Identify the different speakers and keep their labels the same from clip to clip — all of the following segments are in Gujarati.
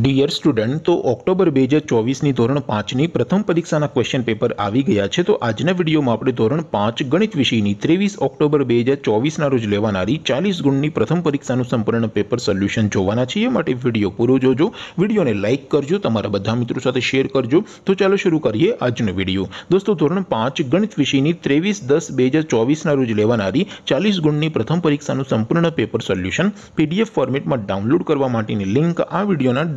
Speaker 1: ડિયર સ્ટુડન્ટ તો ઓક્ટોબર બે હજાર ચોવીસની ધોરણ પાંચની પ્રથમ પરીક્ષાના ક્વેશ્ચન પેપર આવી ગયા છે તો આજના વિડીયોમાં આપણે ધોરણ પાંચ ગણિત વિષયની ત્રેવીસ ઓક્ટોબર બે હજાર ચોવીસના રોજ લેવાનારી ચાલીસ ગુણની પ્રથમ પરીક્ષાનું સંપૂર્ણ પેપર સોલ્યુશન જોવાના છીએ માટે વિડીયો પૂરો જોજો વિડીયોને લાઇક કરજો તમારા બધા મિત્રો સાથે શેર કરજો તો ચાલો શરૂ કરીએ આજનો વિડીયો દોસ્તો ધોરણ પાંચ ગણિત વિષયની ત્રેવીસ દસ બે હજાર ચોવીસના રોજ લેવાનારી ચાલીસ ગુણની પ્રથમ પરીક્ષાનું સંપૂર્ણ પેપર સોલ્યુશન પીડીએફ ફોર્મેટમાં ડાઉનલોડ કરવા માટેની લિંક આ વિડીયોના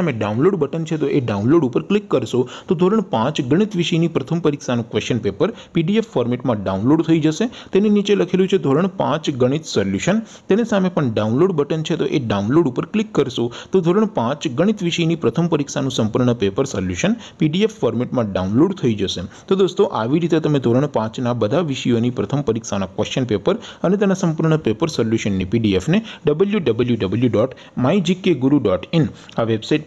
Speaker 1: સામે ડાઉનલોડ બટન છે તો એ ડાઉનલોડ ઉપર ક્લિક કરશો તો ધોરણ પાંચ ગણિત વિષયની પ્રથમ પરીક્ષાનું ક્વેશ્ચન પેપર પીડીએફ ફોર્મેટમાં ડાઉનલોડ થઈ જશે તેની નીચે લખેલું છે ધોરણ પાંચ ગણિત સોલ્યુશન તેની સામે પણ ડાઉનલોડ બટન છે તો એ ડાઉનલોડ ઉપર ક્લિક કરશો તો ધોરણ પાંચ ગણિત વિષયની પ્રથમ પરીક્ષાનું સંપૂર્ણ પેપર સોલ્યુશન પીડીએફ ફોર્મેટમાં ડાઉનલોડ થઈ જશે તો દોસ્તો આવી રીતે તમે ધોરણ પાંચના બધા વિષયોની પ્રથમ પરીક્ષાના ક્વેશ્ચન પેપર અને તેના સંપૂર્ણ પેપર સોલ્યુશનની પીડીએફને W W W dot my GK guru dot in આ વેબસાઇટ